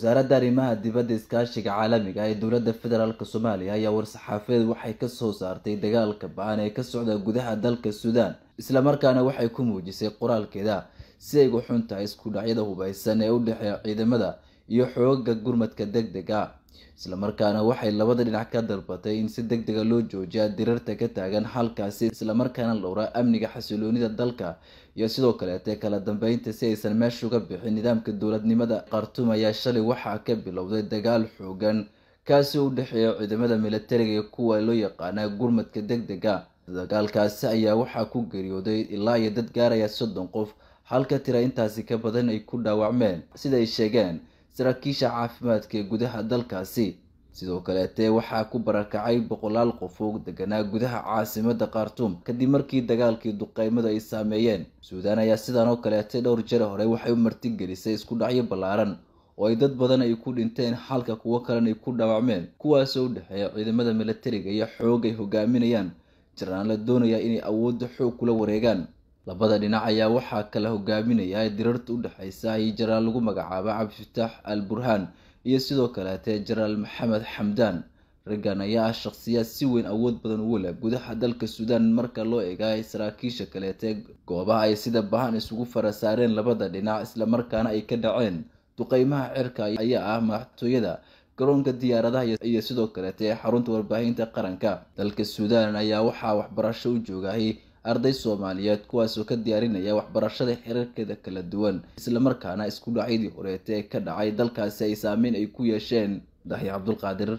wasaaradda arrimaha dibadda iskaashiga caalamiga ah ee dowladda federaalk soomaaliya ayaa war-saxaafadeed waxay ka soo saartay dagaalka ba-aan ee ka socda gudaha dalka suudaan islamarkaana waxay ku muujisay qoraalkeeda si ay u xun tahay isku dhacyada hubaysan ee u dhexeeya ciidamada iyo xoogaga gurmadka deg dega ah islamarkaana waxay labada dhinac ka dalbatay in si deg dega ah loo joojiya dirarta ka taagan xalkaasi islamarkaana dhowraa amniga xasiloonida dalka iyo sidoo kaleete kala dambeynta si aysan meesh uga bixin nidaamka dowladnimada khartum ayaa shalay waxaa ka bilowday dagaal xoogan kaasi u dhexeeya ciidamada milatariga iyo kuwa loo yaqaanaa gurmadka deg dega dagaalkaasi ayaa waxaa ku geeriyooday ilaa iyo dad gaaraya soddon qof halka tira intaasi ka badan ay ku dhaawacmeen sida ay sheegeen saraakiisha caafimaadka ee gudaha dalkaasi sidoo kaleetee waxaa ku barakacay boqolaal qof oo deganaa gudaha caasimada khartuum kadib markii dagaalkii duqeymada ay saameeyeen suudaan ayaa sidan oo kaleetay dhowr jeer hore waxay u martigelisay isku dhacyo ballaaran oo ay dad badan ay ku dhinteen halka kuwo kalena ay ku dhaawacmeen kuwaasoo u dhexeeya ciidamada milatariga iyo xoog ay hogaaminayaan jaraanla doonaya inay awoodda xoog kula wareegaan labada dhinac ayaa waxaa kala hogaaminaya dirarta u dhexeysa ayay jaraal lagu magacaabo cabdifataax al burhaan iyo sidoo kaleete jaraal maxamed xamdaan raggan ayaa ah shakhsiyaad si weyn awood badan ugu leh gudaha dalka suudaan marka loo eega saraakiisha kaleete goobaha ay sida bahan isugu fara saareen labada dhinac islamarkaana ay ka dhaceen duqeymaha cirka ayaa ah madaxtooyada garoonka diyaaradaha iyo sidoo kaleete xarunta warbaahinta qaranka dalka suudaan ayaa waxaa waxbarasho u joogahay arday soomaaliyeed kuwaasoo ka diyaarinaya waxbarashada xiriirkeeda kala duwan islamarkaana isku dhacyadii horeete ka dhacay dalkaasi ay saameyn ay ku yeesheen daxya cabdulqaadir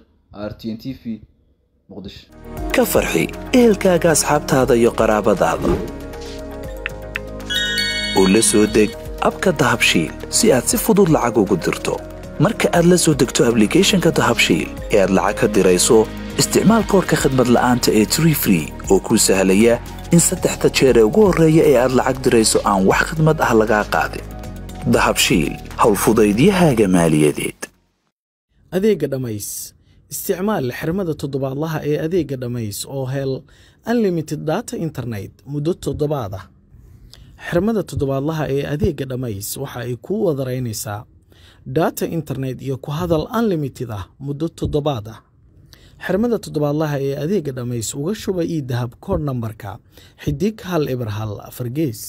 r t n t v muqdisho ka farxi ehelkaaga asxaabtaada iyo qaraabadaada oo la soo deg abka dahabshiil si aad si fudud lacag ugu dirto marka aad la soo degto ablicathonka dahabshiil ee aad lacag ka dirayso isticmaal koorka khadmad la'aanta ee tree free oo kuu sahlaya in saddexda jeer ee ugu horreeya ee aad lacag dirayso aan wax khidmad ah lagaa qaadin dahabshiil howlfudaydyahaaga maaliyadeed adeega dhammays isticmaal xirmada toddobaadlaha ee adeega dhammays oo hel unlimited data internet muddo toddobaad ah xirmada toddobaadlaha ee adeega dhammays waxa ay kuu wadaraynaysaa data internet iyo ku hadal unlimited ah muddo toddobaad ah xirmada toddobaadlaha ee adeega dhammays uga shuba ii dahab koor nambarka xidig hal ibar hal afargees